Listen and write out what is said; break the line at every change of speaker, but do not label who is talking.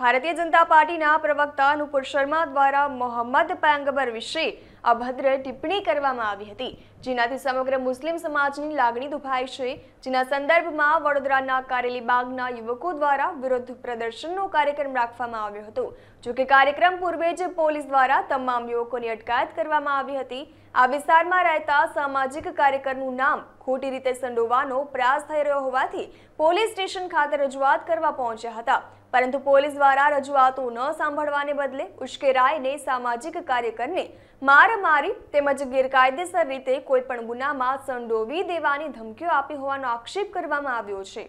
ભારતીય જનતા પાર્ટીના પ્રવક્તા નુપુર શર્મા દ્વારા મોહમ્મદ પૈગંબર વિશે અભદ્ર ટિપ્પણી કરવામાં આવી હતી જેનાથી સમગ્ર મુસ્લિમ સમાજની લાગણી દુભાઈ છે જેના સંદર્ભમાં વડોદરાના કારેલી બાગના યુવકો દ્વારા વિરોધ પ્રદર્શનનો કાર્યક્રમ રાખવામાં આવ્યો હતો જોકે કાર્યક્રમ પૂર્વે જ પોલીસ દ્વારા તમામ યુવકોની અટકાયત કરવામાં આવી હતી આ વિસ્તારમાં રહેતા સામાજિક કાર્યકરનું નામ ખોટી રીતે સંડોવાનો પ્રયાસ થઈ રહ્યો હોવાથી પોલીસ સ્ટેશન ખાતે રજૂઆત કરવા પહોંચ્યા હતા પરંતુ પોલીસ દ્વારા રજૂઆતો ન સાંભળવાને બદલે ઉશ્કેરાયને સામાજિક કાર્યકરને મારામારી તેમજ ગેરકાયદેસર રીતે કોઈપણ ગુનામાં સંડોવી દેવાની ધમકીઓ આપી હોવાનો આક્ષેપ કરવામાં આવ્યો છે